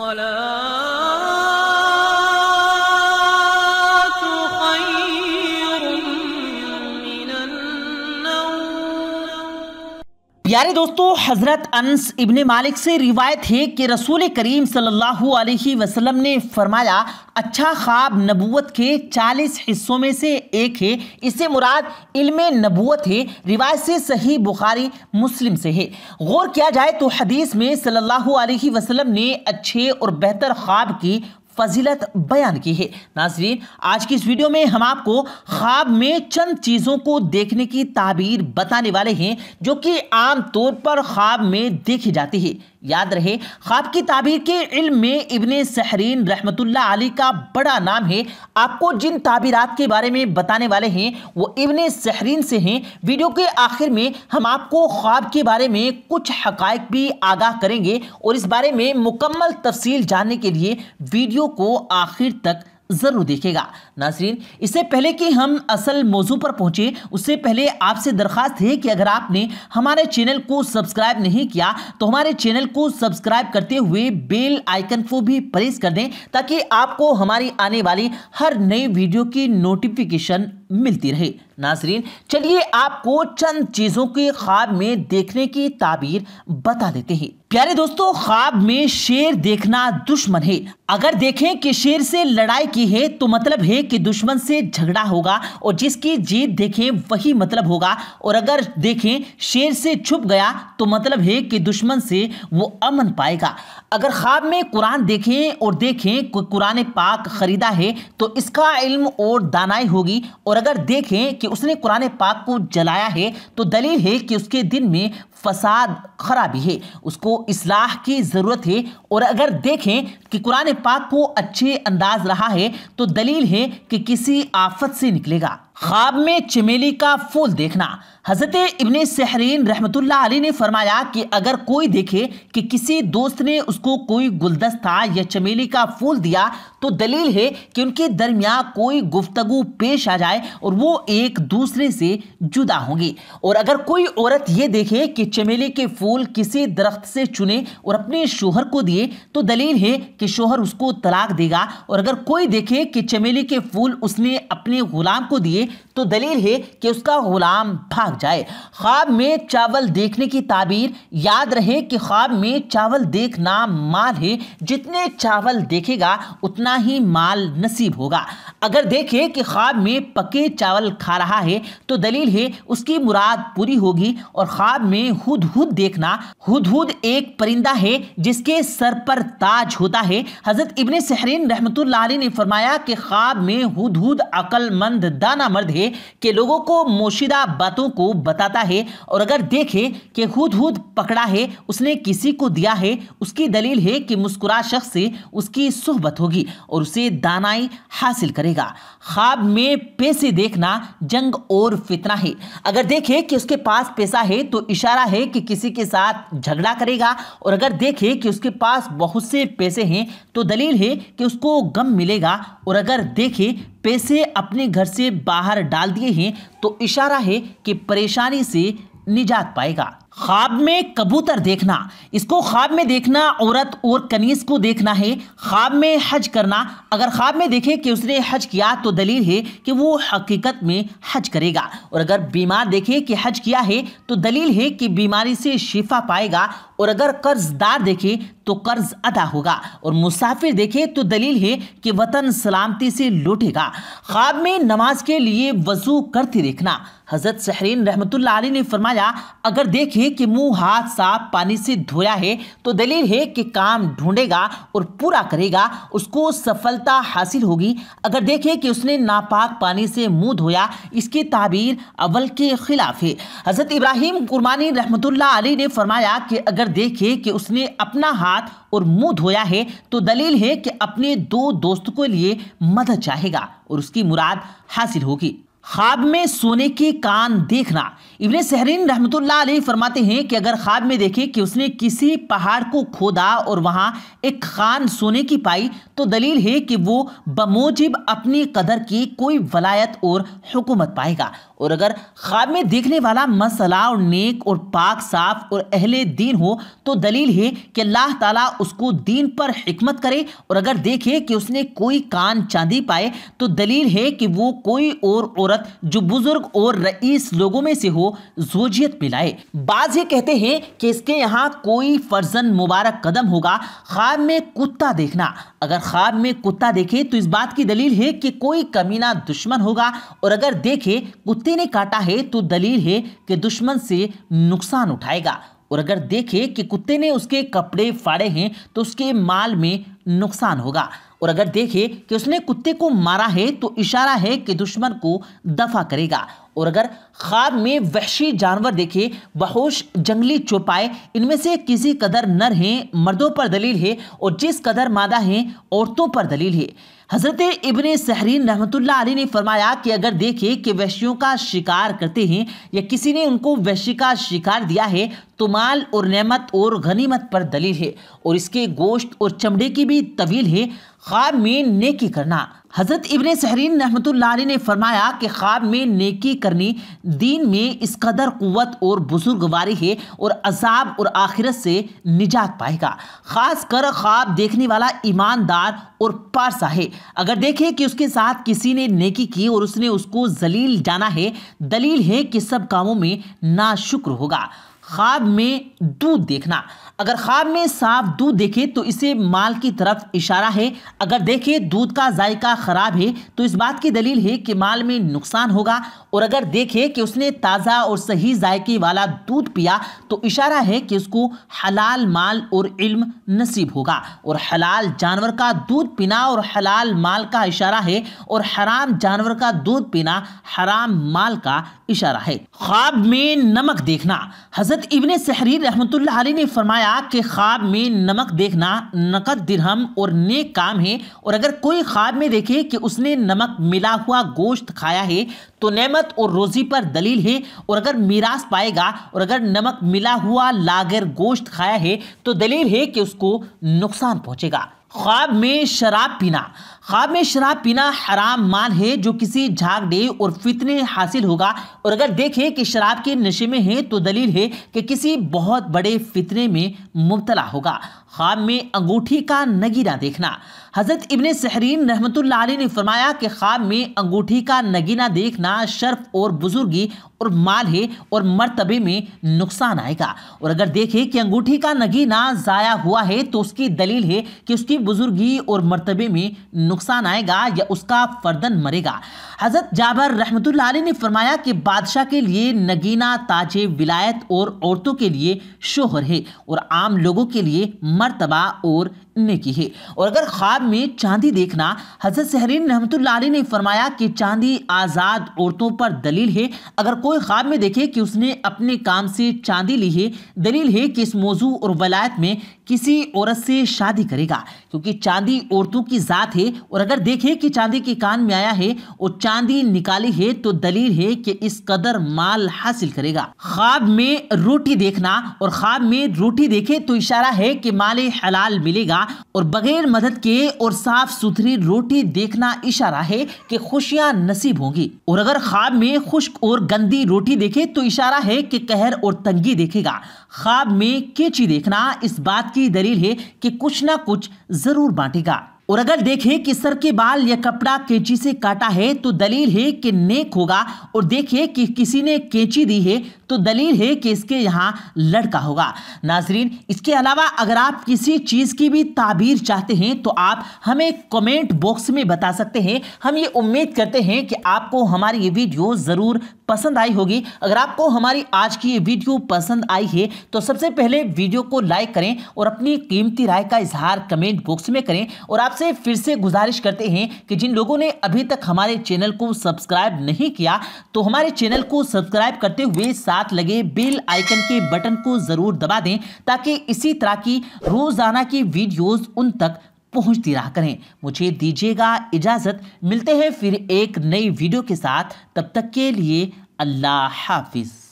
الصلاة प्यारे दोस्तों हज़रत अनस इब्ने मालिक से रिवायत है कि रसूल करीम सल्लल्लाहु अलैहि वसल्लम ने फरमाया अच्छा ख्वाब नबूत के 40 हिस्सों में से एक है इससे मुराद इल्म नबूत है रिवायत से सही बुखारी मुस्लिम से है गौर किया जाए तो हदीस में सल्लल्लाहु अलैहि वसल्लम ने अच्छे और बेहतर ख्वाब की फजीलत बयान की है नाजरीन आज की इस वीडियो में हम आपको ख्वाब में चंद चीज़ों को देखने की ताबीर बताने वाले हैं जो कि आमतौर पर ख्वाब में देखी जाती है याद रहे ख्वाब की ताबीर के इल्म में इबन सहरीन रहमतुल्ला अली का बड़ा नाम है आपको जिन ताबीरात के बारे में बताने वाले हैं वो इबन सहरीन से हैं वीडियो के आखिर में हम आपको ख्वाब के बारे में कुछ हकायक भी आगाह करेंगे और इस बारे में मुकम्मल तफसील जानने के लिए वीडियो को आखिर तक ज़रूर देखेगा नाजरीन इससे पहले कि हम असल मौजू पर पहुँचे उससे पहले आपसे दरख्वास्त है कि अगर आपने हमारे चैनल को सब्सक्राइब नहीं किया तो हमारे चैनल को सब्सक्राइब करते हुए बेल आइकन को भी प्रेस कर दें ताकि आपको हमारी आने वाली हर नई वीडियो की नोटिफिकेशन मिलती रहे नाजरीन चलिए आपको चंद चीज़ों के ख्वाब में देखने की ताबीर बता देते हैं प्यारे दोस्तों ख्वाब में शेर देखना दुश्मन है अगर देखें कि शेर से लड़ाई की है तो मतलब है कि दुश्मन से झगड़ा होगा और जिसकी जीत देखें वही मतलब होगा और अगर देखें शेर से छुप गया तो मतलब है कि दुश्मन से वो अमन पाएगा अगर ख्वाब में कुरान देखें और देखें कुरान पाक खरीदा है तो इसका इल्म और दानाई होगी और अगर देखें कि उसने कुरान पाक को जलाया है तो दलील है कि उसके दिन में फसाद खराबी है उसको इसलाह की ज़रूरत है और अगर देखें कि कुरान पाक को अच्छे अंदाज रहा है तो दलील है कि किसी आफत से निकलेगा ख्वाब में चमेली का फूल देखना हज़रत इबन सहरीन रहमतुल्ला अली ने फरमाया कि अगर कोई देखे कि किसी दोस्त ने उसको कोई गुलदस्ता या चमेली का फूल दिया तो दलील है कि उनके दरमिया कोई गुफ्तगु पेश आ जाए और वो एक दूसरे से जुदा होंगे और अगर कोई औरत ये देखे कि चमेली के फूल किसी दरख्त से चुने और अपने शोहर को दिए तो दलील है कि शोहर उसको तलाक देगा और अगर कोई देखे कि चमेली के फूल उसने अपने गुलाम को दिए तो दलील है कि उसका गुलाम भाग जाए ख्वाब में चावल देखने की ताबीर याद रहे कि ख्वाब में चावल देखना माल है जितने चावल देखेगा उतना ही माल नसीब होगा अगर देखे कि ख्वाब में पके चावल खा रहा है तो दलील है उसकी मुराद पूरी होगी और ख्वाब में हुद हुद देखना हुद हुद एक परिंदा है जिसके सर पर ताज होता है हज़रत इबन सहरीन रहमत ने फरमाया कि ख्वाब में हुद हुद अकलमंद दाना समर्थ है कि लोगों को मोशीदा बातों को बताता है और अगर देखे कि हुद हुद पकड़ा है उसने किसी को दिया है उसकी दलील है कि मुस्कुरा शख्स से उसकी सुहबत होगी और उसे दानाई हासिल करेगा ख्वाब में पैसे देखना जंग और फितना है अगर देखे कि उसके पास पैसा है तो इशारा है कि किसी के साथ झगड़ा करेगा और अगर देखे कि उसके पास बहुत से पैसे हैं तो दलील है कि उसको गम मिलेगा और अगर देखे पैसे अपने घर से बाहर डाल दिए हैं तो इशारा है कि परेशानी से निजात पाएगा ख्वाब में कबूतर देखना इसको ख्वाब में देखना औरत और कनीस को देखना है ख्वाब में हज करना अगर ख्वाब में देखे कि उसने हज किया तो दलील है कि वो हकीकत में हज करेगा और अगर बीमार देखे कि हज किया है तो दलील है कि बीमारी से शिफा पाएगा और अगर कर्जदार देखे तो कर्ज अदा होगा और मुसाफिर देखे तो दलील है कि वतन सलामती से लौटेगा ख्वाब में नमाज के लिए वजू करते देखना हजरत सहरीन रहमतुल्ला ने फरमाया अगर देखे है कि मुंह हाथ साफ पानी से धोया है तो दलील है कि काम ढूंढेगा और पूरा करेगा उसको सफलता हासिल होगी अगर देखें कि उसने नापाक पानी से मुंह धोया इसकी ताबीर अव्वल के खिलाफ है हज़रत इब्राहिम कुरमानी रहमतुल्ला अली ने फरमाया कि अगर देखें कि उसने अपना हाथ और मुंह धोया है तो दलील है कि अपने दो दोस्त के लिए मदद चाहेगा और उसकी मुराद हासिल होगी ख्वाब में सोने के कान देखना इबन सहरीन रहमतुल्लाह अलैह फरमाते हैं कि अगर ख्वाब में देखे कि उसने किसी पहाड़ को खोदा और वहाँ एक खान सोने की पाई तो दलील है कि वो बमोजिब अपनी कदर की कोई वलायत और हुकूमत पाएगा और अगर ख्वाब में देखने वाला मसला और नेक और पाक साफ और अहले दीन हो तो दलील है कि अल्लाह ताला उसको दीन पर हमत करे और अगर देखे कि उसने कोई कान चांदी पाए तो दलील है कि वो कोई और औरत हिम्मत जो बुजुर्ग और रईस लोगों में से हो जोजियत में बाज ये कहते हैं कि इसके यहाँ कोई फर्जन मुबारक कदम होगा ख्वाब में कुत्ता देखना अगर ख्वाब में कुत्ता देखे तो इस बात की दलील है कि कोई कमीना दुश्मन होगा और अगर देखे कुत्ते ने काटा है तो दलील है कि दुश्मन से नुकसान उठाएगा और अगर देखे कि कुत्ते ने उसके कपड़े फाड़े हैं तो उसके माल में नुकसान होगा और अगर देखे कि उसने कुत्ते को मारा है तो इशारा है कि दुश्मन को दफा करेगा और अगर ख्वाब में वहशी जानवर देखे बहोश जंगली चौपाए इनमें से किसी कदर नर हैं मर्दों पर दलील है और जिस कदर मादा हैं औरतों पर दलील है हज़रत इबन सहरीन रहमतुल्ला अली ने फरमाया कि अगर देखे कि वैश्यों का शिकार करते हैं या किसी ने उनको वैश्य का शिकार दिया है तो माल और नमत और गनीमत पर दलील है और इसके गोश्त और चमड़े की भी तवील है ख्वाब में नेकी करना हज़रत इब्ने सहरीन रहमतुल्लाह ने फरमाया कि ख्वाब में नेकी करनी दीन में इस कदर क़वत और बुजुर्गवारी है और अजाब और आखिरत से निजात पाएगा ख़ास कर ख्वाब देखने वाला ईमानदार और पारसा है अगर देखे कि उसके साथ किसी ने नेकी की और उसने उसको जलील जाना है दलील है कि सब कामों में नाशुक्र होगा ख्वाब में दूध देखना अगर ख्वाब में सांप दूध देखे तो इसे माल की तरफ इशारा है अगर देखे दूध का जायका ख़राब है तो इस बात की दलील है कि माल में नुकसान होगा और अगर देखे कि उसने ताज़ा और सही जायके वाला दूध पिया तो इशारा है कि उसको हलाल माल और इल्म नसीब होगा और हलाल जानवर का दूध पीना और हलाल माल का इशारा है और हराम जानवर का दूध पीना हराम माल का इशारा है ख्वाब में नमक देखना हजरत हज़रत इबन सहरीर रहमत आलि ने फरमाया कि ख्वाब में नमक देखना नकद दिरहम और नेक काम है और अगर कोई ख्वाब में देखे कि उसने नमक मिला हुआ गोश्त खाया है तो नेमत और रोज़ी पर दलील है और अगर मीरास पाएगा और अगर नमक मिला हुआ लागर गोश्त खाया है तो दलील है कि उसको नुकसान पहुँचेगा ख्वाब में शराब पीना ख्वाब में शराब पीना हराम मान है जो किसी झागड़े और फितने हासिल होगा और अगर देखें कि शराब के नशे में है तो दलील है कि किसी बहुत बड़े फितने में मुबतला होगा ख्वाब में अंगूठी का नगीना देखना हज़रत इबन सहरीन रहमतुल्लाह ने फरमाया कि ख्वाब में अंगूठी का नगीना देखना शर्फ और बुजुर्गी और माल है और मरतबे में नुकसान आएगा और अगर देखे कि अंगूठी का नगीना ज़ाया हुआ है तो उसकी दलील है कि उसकी बुजुर्गी और मरतबे में नुकसान आएगा या उसका फर्दन मरेगा हज़रत जाबर रहमतुल्लाह ने फरमाया कि बादशाह के लिए नगीना ताजे विलायत और औरतों के लिए शोहर है और आम लोगों के लिए मरतबा और नेकी है और अगर ख्वाब में चांदी देखना हजरत सहरीन लाली ने फरमाया कि चांदी आज़ाद औरतों पर दलील है अगर कोई ख्वाब में देखे कि उसने अपने काम से चांदी ली है दलील है कि इस मौजू और वलायत में किसी औरत से शादी करेगा क्योंकि चांदी औरतों की ज़ात है और अगर देखे कि चांदी के कान में आया है और चांदी निकाली है तो दलील है कि इस कदर माल हासिल करेगा ख्वाब में रोटी देखना और ख्वाब में रोटी देखे तो इशारा है कि माल हलाल मिलेगा और बगैर मदद के और साफ सुथरी रोटी देखना इशारा है कि खुशियां नसीब होंगी और अगर ख्वाब में खुश्क और गंदी रोटी देखे तो इशारा है कि कहर और तंगी देखेगा ख्वाब में कैची देखना इस बात की दलील है कि कुछ ना कुछ ज़रूर बांटेगा और अगर देखें कि सर के बाल या कपड़ा कैंची से काटा है तो दलील है कि नेक होगा और देखिए कि किसी ने कैंची दी है तो दलील है कि इसके यहाँ लड़का होगा नाजरीन इसके अलावा अगर आप किसी चीज़ की भी ताबीर चाहते हैं तो आप हमें कमेंट बॉक्स में बता सकते हैं हम ये उम्मीद करते हैं कि आपको हमारी ये वीडियो ज़रूर पसंद आई होगी अगर आपको हमारी आज की ये वीडियो पसंद आई है तो सबसे पहले वीडियो को लाइक करें और अपनी कीमती राय का इजहार कमेंट बॉक्स में करें और आप आपसे फिर से गुजारिश करते हैं कि जिन लोगों ने अभी तक हमारे चैनल को सब्सक्राइब नहीं किया तो हमारे चैनल को सब्सक्राइब करते हुए साथ लगे बेल आइकन के बटन को ज़रूर दबा दें ताकि इसी तरह की रोज़ाना की वीडियोज़ उन तक पहुंचती रहा करें मुझे दीजिएगा इजाज़त मिलते हैं फिर एक नई वीडियो के साथ तब तक के लिए अल्लाह हाफिज़